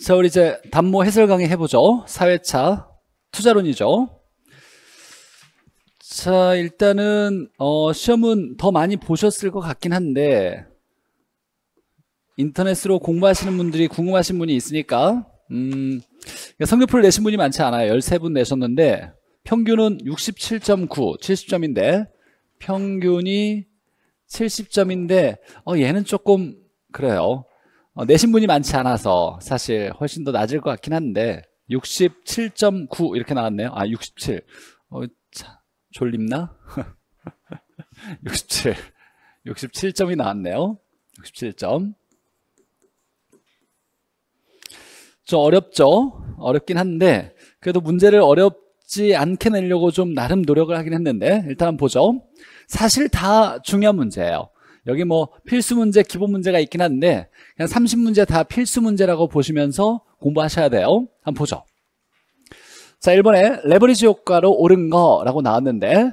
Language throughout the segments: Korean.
자, 우리 이제 단모 해설 강의 해보죠. 사회차 투자론이죠. 자, 일단은 어, 시험은 더 많이 보셨을 것 같긴 한데 인터넷으로 공부하시는 분들이 궁금하신 분이 있으니까 음, 그러니까 성적표를 내신 분이 많지 않아요. 13분 내셨는데 평균은 67.9, 70점인데 평균이 70점인데 어, 얘는 조금 그래요. 어, 내신 분이 많지 않아서 사실 훨씬 더 낮을 것 같긴 한데 67.9 이렇게 나왔네요. 아 67. 어, 졸립나? 67. 67점이 나왔네요. 67점. 좀 어렵죠? 어렵긴 한데 그래도 문제를 어렵지 않게 내려고 좀 나름 노력을 하긴 했는데 일단 보죠. 사실 다 중요한 문제예요. 여기 뭐 필수 문제, 기본 문제가 있긴 한데 그냥 30문제 다 필수 문제라고 보시면서 공부하셔야 돼요. 한번 보죠. 자, 1번에 레버리지 효과로 오른 거라고 나왔는데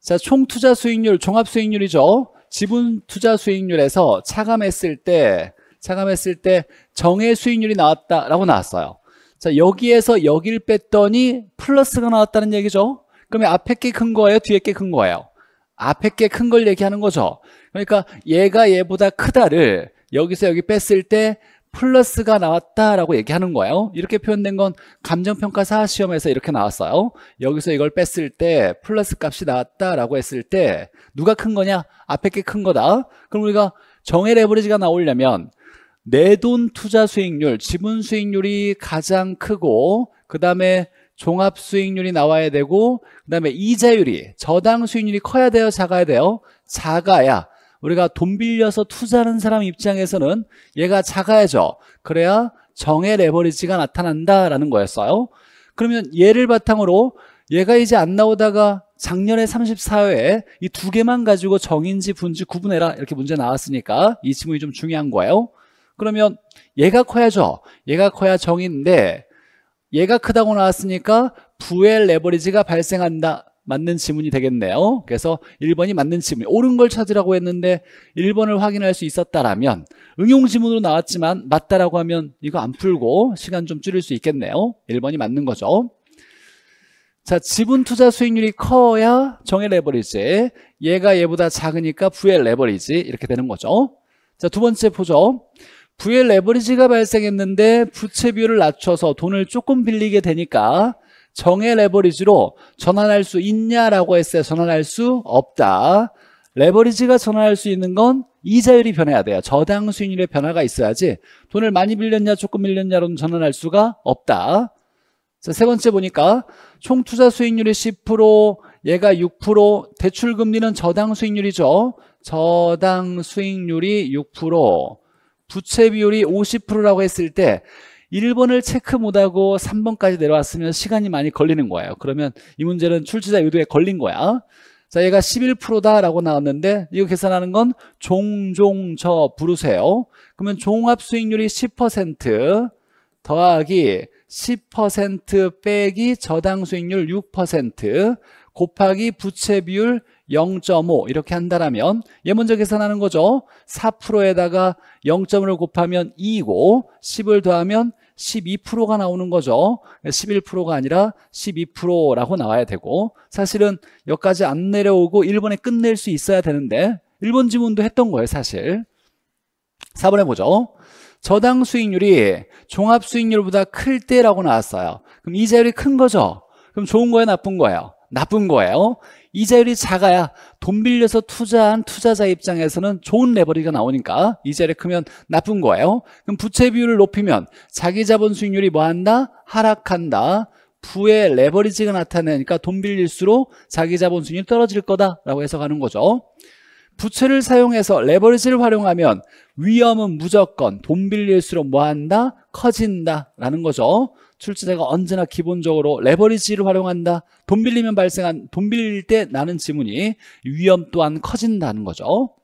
자, 총 투자 수익률, 종합 수익률이죠. 지분 투자 수익률에서 차감했을 때 차감했을 때 정의 수익률이 나왔다라고 나왔어요. 자, 여기에서 여기를 뺐더니 플러스가 나왔다는 얘기죠. 그러면 앞에 게 큰 거예요? 뒤에 게 큰 거예요? 앞에 게 큰 걸 얘기하는 거죠. 그러니까 얘가 얘보다 크다를 여기서 여기 뺐을 때 플러스가 나왔다라고 얘기하는 거예요. 이렇게 표현된 건 감정평가사 시험에서 이렇게 나왔어요. 여기서 이걸 뺐을 때 플러스 값이 나왔다라고 했을 때 누가 큰 거냐? 앞에 게 큰 거다. 그럼 우리가 정의 레버리지가 나오려면 내 돈 투자 수익률, 지분 수익률이 가장 크고 그 다음에 종합 수익률이 나와야 되고 그다음에 이자율이 저당 수익률이 커야 돼요, 작아야 돼요? 작아야 우리가 돈 빌려서 투자하는 사람 입장에서는 얘가 작아야죠. 그래야 정의 레버리지가 나타난다라는 거였어요. 그러면 얘를 바탕으로 얘가 이제 안 나오다가 작년에 34회에 이 두 개만 가지고 정인지 분지 구분해라 이렇게 문제 나왔으니까 이 지문이 좀 중요한 거예요. 그러면 얘가 커야죠. 얘가 커야 정인데 얘가 크다고 나왔으니까 부의 레버리지가 발생한다. 맞는 지문이 되겠네요. 그래서 1번이 맞는 지문. 이 옳은 걸 찾으라고 했는데 1번을 확인할 수 있었다라면 응용 지문으로 나왔지만 맞다라고 하면 이거 안 풀고 시간 좀 줄일 수 있겠네요. 1번이 맞는 거죠. 자, 지분 투자 수익률이 커야 정의 레버리지. 얘가 얘보다 작으니까 부의 레버리지. 이렇게 되는 거죠. 자, 두 번째 보죠. 부의 레버리지가 발생했는데 부채 비율을 낮춰서 돈을 조금 빌리게 되니까 정의 레버리지로 전환할 수 있냐라고 했어요. 전환할 수 없다. 레버리지가 전환할 수 있는 건 이자율이 변해야 돼요. 저당 수익률의 변화가 있어야지 돈을 많이 빌렸냐 조금 빌렸냐로는 전환할 수가 없다. 자, 세 번째 보니까 총 투자 수익률이 10%, 얘가 6%, 대출 금리는 저당 수익률이죠. 저당 수익률이 6%. 부채 비율이 50%라고 했을 때 1번을 체크 못하고 3번까지 내려왔으면 시간이 많이 걸리는 거예요 그러면 이 문제는 출제자 의도에 걸린 거야 자 얘가 11%다 라고 나왔는데 이거 계산하는 건 종종 저 부르세요 그러면 종합 수익률이 10% 더하기 10% 빼기 저당 수익률 6% 곱하기 부채 비율 0.5 이렇게 한다라면 얘 먼저 계산하는 거죠 4%에다가 0.5를 곱하면 2이고 10을 더하면 12%가 나오는 거죠 11%가 아니라 12%라고 나와야 되고 사실은 여기까지 안 내려오고 1번에 끝낼 수 있어야 되는데 1번 지문도 했던 거예요 사실 4번해 보죠 저당 수익률이 종합 수익률보다 클 때라고 나왔어요 그럼 이자율이 큰 거죠 그럼 좋은 거예요 나쁜 거예요 나쁜 거예요 이자율이 작아야 돈 빌려서 투자한 투자자 입장에서는 좋은 레버리가 나오니까 이자율이 크면 나쁜 거예요 그럼 부채 비율을 높이면 자기 자본 수익률이 뭐 한다? 하락한다 부의 레버리지가 나타나니까 돈 빌릴수록 자기 자본 수익률이 떨어질 거다라고 해석하는 거죠 부채를 사용해서 레버리지를 활용하면 위험은 무조건 돈 빌릴수록 뭐 한다? 커진다라는 거죠. 출제자가 언제나 기본적으로 레버리지를 활용한다. 돈 빌리면 발생한 돈 빌릴 때 나는 지문이 위험 또한 커진다는 거죠.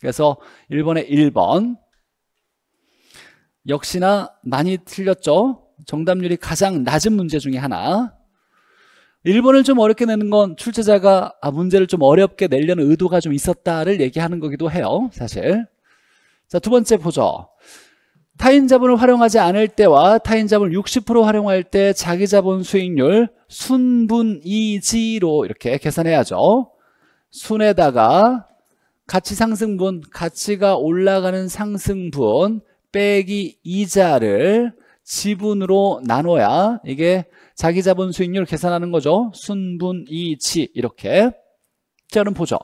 그래서 1번에 1번 역시나 많이 틀렸죠. 정답률이 가장 낮은 문제 중에 하나. 1번을 좀 어렵게 내는 건 출제자가 아, 문제를 좀 어렵게 내려는 의도가 좀 있었다를 얘기하는 거기도 해요. 사실. 자, 두 번째 보죠. 타인 자본을 활용하지 않을 때와 타인 자본을 60% 활용할 때 자기 자본 수익률 순분이지로 이렇게 계산해야죠. 순에다가 가치 상승분, 가치가 올라가는 상승분 빼기 이자를 지분으로 나눠야 이게 자기 자본 수익률 계산하는 거죠. 순분이지 이렇게. 자, 그럼 보죠.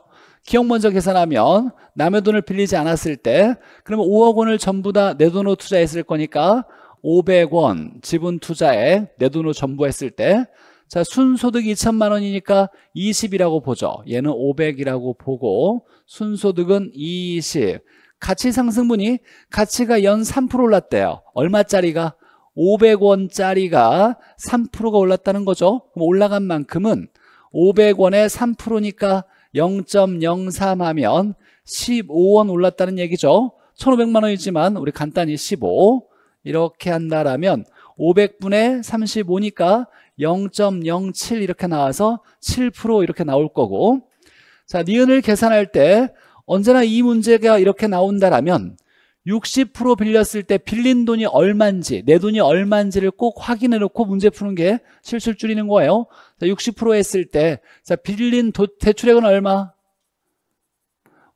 기억 먼저 계산하면 남의 돈을 빌리지 않았을 때 그러면 5억 원을 전부 다 내 돈으로 투자했을 거니까 500원 지분 투자에 내 돈으로 전부 했을 때 자, 순소득 2천만 원이니까 20이라고 보죠. 얘는 500이라고 보고 순소득은 20. 가치 상승분이 가치가 연 3% 올랐대요. 얼마짜리가? 500원짜리가 3%가 올랐다는 거죠. 그럼 올라간 만큼은 500원에 3%니까 0.03하면 15원 올랐다는 얘기죠. 1,500만 원이지만 우리 간단히 15 이렇게 한다라면 500분의 35니까 0.07 이렇게 나와서 7% 이렇게 나올 거고 자 니은을 계산할 때 언제나 이 문제가 이렇게 나온다라면 60% 빌렸을 때 빌린 돈이 얼만지 내 돈이 얼만지를 꼭 확인해 놓고 문제 푸는 게 실수를 줄이는 거예요 자, 60% 했을 때 자, 빌린 도, 대출액은 얼마?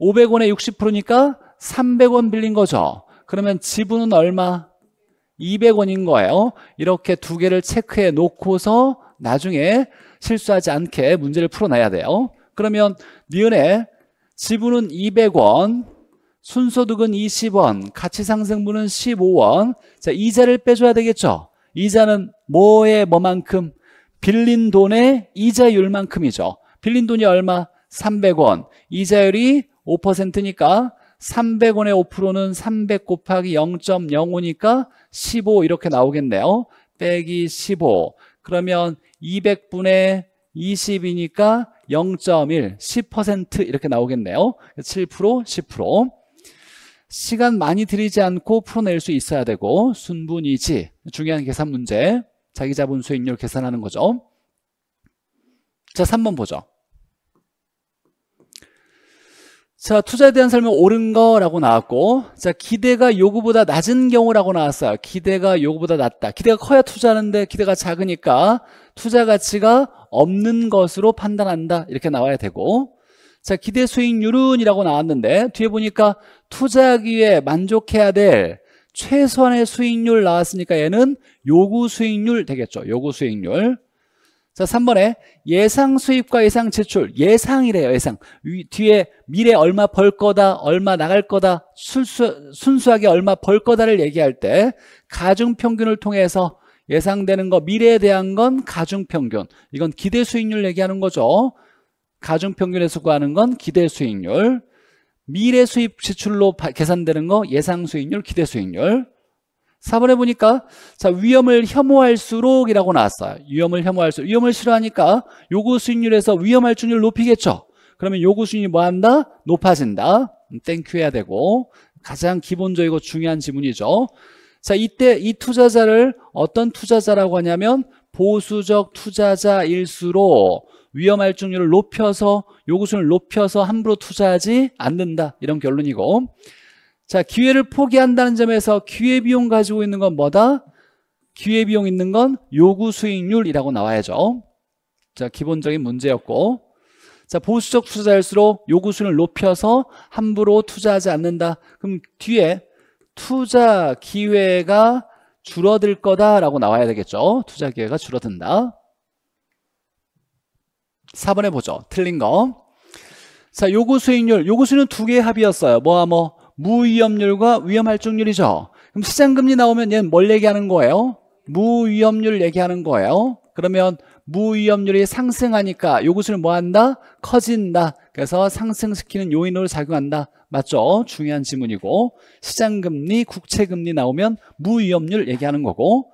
500원에 60%니까 300원 빌린 거죠 그러면 지분은 얼마? 200원인 거예요 이렇게 두 개를 체크해 놓고서 나중에 실수하지 않게 문제를 풀어놔야 돼요 그러면 니은의 지분은 200원 순소득은 20원, 가치상승분은 15원. 자, 이자를 빼줘야 되겠죠. 이자는 뭐에 뭐만큼? 빌린 돈의 이자율만큼이죠. 빌린 돈이 얼마? 300원. 이자율이 5%니까 300원의 5%는 300 곱하기 0.05니까 15 이렇게 나오겠네요. 빼기 15. 그러면 200분의 20이니까 0.1, 10% 이렇게 나오겠네요. 7%, 10%. 시간 많이 들이지 않고 풀어낼 수 있어야 되고 순분이지 중요한 계산 문제 자기 자본 수익률 계산하는 거죠 자 3번 보죠 자 투자에 대한 설명 옳은 거라고 나왔고 자 기대가 요구보다 낮은 경우라고 나왔어요 기대가 요구보다 낮다 기대가 커야 투자하는데 기대가 작으니까 투자 가치가 없는 것으로 판단한다 이렇게 나와야 되고 자, 기대 수익률은 이라고 나왔는데 뒤에 보니까 투자기에 하 만족해야 될 최선의 수익률 나왔으니까 얘는 요구 수익률 되겠죠. 요구 수익률. 자, 3번에 예상 수입과 예상 지출. 예상이래요, 예상. 위, 뒤에 미래 얼마 벌 거다, 얼마 나갈 거다, 순수, 순수하게 얼마 벌 거다를 얘기할 때 가중 평균을 통해서 예상되는 거, 미래에 대한 건 가중 평균. 이건 기대 수익률 얘기하는 거죠. 가중평균에서 구하는 건 기대 수익률 미래 수입 지출로 계산되는 거 예상 수익률, 기대 수익률 4번에 보니까 자 위험을 혐오할수록 이라고 나왔어요 위험을 혐오할수록 위험을 싫어하니까 요구 수익률에서 위험할 줄을 높이겠죠 그러면 요구 수익률이 뭐한다? 높아진다 땡큐 음, 해야 되고 가장 기본적이고 중요한 지문이죠 자 이때 이 투자자를 어떤 투자자라고 하냐면 보수적 투자자일수록 위험 할증률을 높여서 요구수를 높여서 함부로 투자하지 않는다 이런 결론이고 자 기회를 포기한다는 점에서 기회비용 가지고 있는 건 뭐다? 기회비용 있는 건 요구 수익률이라고 나와야죠 자 기본적인 문제였고 자 보수적 투자일수록 요구 수익률을 높여서 함부로 투자하지 않는다 그럼 뒤에 투자 기회가 줄어들 거다라고 나와야 되겠죠 투자 기회가 줄어든다 4번 해보죠. 틀린 거. 자, 요구 수익률. 요구 수익률은 두 개의 합이었어요. 뭐야, 뭐, 무위험률과 위험할증률이죠. 그럼 시장금리 나오면 얘는 뭘 얘기하는 거예요? 무위험률 얘기하는 거예요. 그러면 무위험률이 상승하니까 요구수는 익뭐 한다? 커진다. 그래서 상승시키는 요인으로 작용한다. 맞죠? 중요한 지문이고 시장금리, 국채금리 나오면 무위험률 얘기하는 거고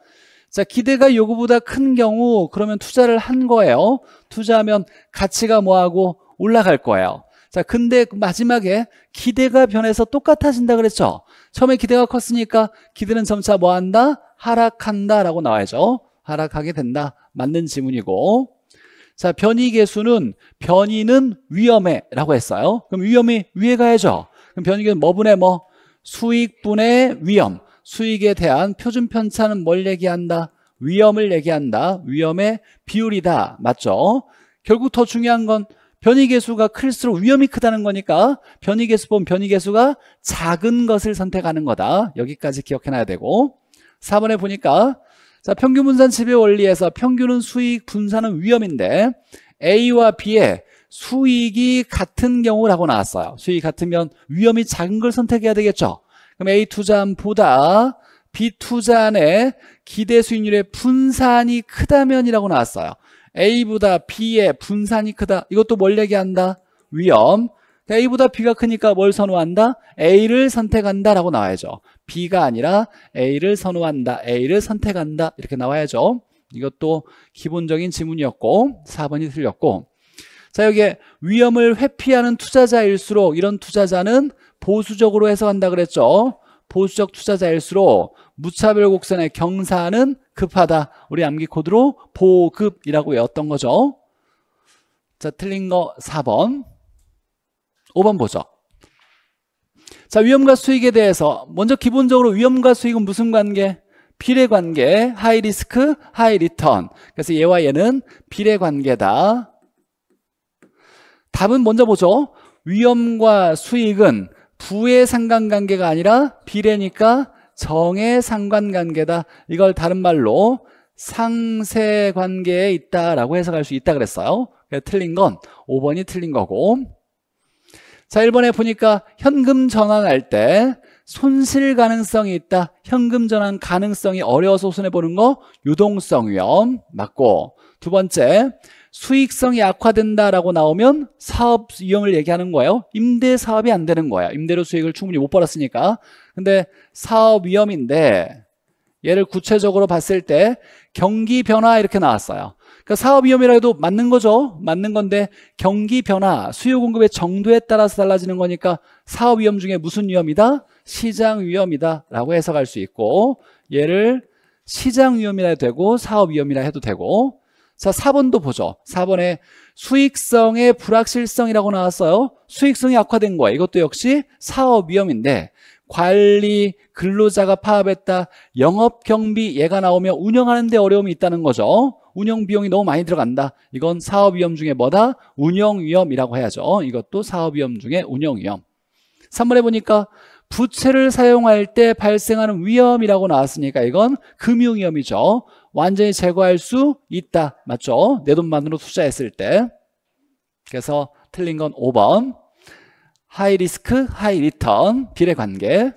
자, 기대가 요구보다 큰 경우 그러면 투자를 한 거예요. 투자하면 가치가 뭐하고 올라갈 거예요. 자, 근데 마지막에 기대가 변해서 똑같아진다 그랬죠. 처음에 기대가 컸으니까 기대는 점차 뭐 한다? 하락한다라고 나와야죠. 하락하게 된다. 맞는 지문이고. 자, 변이 계수는 변이는 위험해라고 했어요. 그럼 위험이 위에 가야죠. 그럼 변이 계수는 뭐분의 뭐? 수익분의 위험. 수익에 대한 표준 편차는 뭘 얘기한다? 위험을 얘기한다. 위험의 비율이다. 맞죠? 결국 더 중요한 건변이개수가 클수록 위험이 크다는 거니까 변이개수본변이개수가 작은 것을 선택하는 거다. 여기까지 기억해놔야 되고 4번에 보니까 자 평균 분산 지배 원리에서 평균은 수익, 분산은 위험인데 A와 B의 수익이 같은 경우라고 나왔어요. 수익이 같으면 위험이 작은 걸 선택해야 되겠죠. 그럼 A 투자보다 B 투자의 기대 수익률의 분산이 크다면이라고 나왔어요. A보다 B의 분산이 크다. 이것도 뭘 얘기한다? 위험. A보다 B가 크니까 뭘 선호한다? A를 선택한다라고 나와야죠. B가 아니라 A를 선호한다. A를 선택한다. 이렇게 나와야죠. 이것도 기본적인 지문이었고 4번이 틀렸고 자 여기에 위험을 회피하는 투자자일수록 이런 투자자는 보수적으로 해석한다 그랬죠. 보수적 투자자일수록 무차별 곡선의 경사는 급하다. 우리 암기 코드로 보급이라고 외웠던 거죠. 자, 틀린 거 4번. 5번 보죠. 자, 위험과 수익에 대해서 먼저 기본적으로 위험과 수익은 무슨 관계? 비례 관계, 하이 리스크, 하이 리턴. 그래서 얘와 얘는 비례 관계다. 답은 먼저 보죠. 위험과 수익은 부의 상관관계가 아니라 비례니까 정의 상관관계다. 이걸 다른 말로 상세관계에 있다라고 해석할 수 있다 그랬어요. 틀린 건 5번이 틀린 거고 자 1번에 보니까 현금 전환할 때 손실 가능성이 있다. 현금 전환 가능성이 어려워서 손해보는 거 유동성 위험 맞고 두 번째 수익성이 악화된다라고 나오면 사업 유형을 얘기하는 거예요. 임대 사업이 안 되는 거예요 임대료 수익을 충분히 못 벌었으니까. 근데 사업 위험인데 얘를 구체적으로 봤을 때 경기 변화 이렇게 나왔어요. 그러니까 사업 위험이라 해도 맞는 거죠. 맞는 건데 경기 변화, 수요 공급의 정도에 따라서 달라지는 거니까 사업 위험 중에 무슨 위험이다? 시장 위험이다라고 해석할 수 있고 얘를 시장 위험이라 해도 되고 사업 위험이라 해도 되고 자, 4번도 보죠. 4번에 수익성의 불확실성이라고 나왔어요. 수익성이 악화된 거야. 이것도 역시 사업 위험인데 관리, 근로자가 파업했다, 영업 경비 얘가 나오면 운영하는데 어려움이 있다는 거죠. 운영 비용이 너무 많이 들어간다. 이건 사업 위험 중에 뭐다? 운영 위험이라고 해야죠. 이것도 사업 위험 중에 운영 위험. 3번에 보니까 부채를 사용할 때 발생하는 위험이라고 나왔으니까 이건 금융 위험이죠. 완전히 제거할 수 있다. 맞죠? 내 돈만으로 투자했을 때. 그래서 틀린 건 5번. 하이 리스크, 하이 리턴. 비례 관계.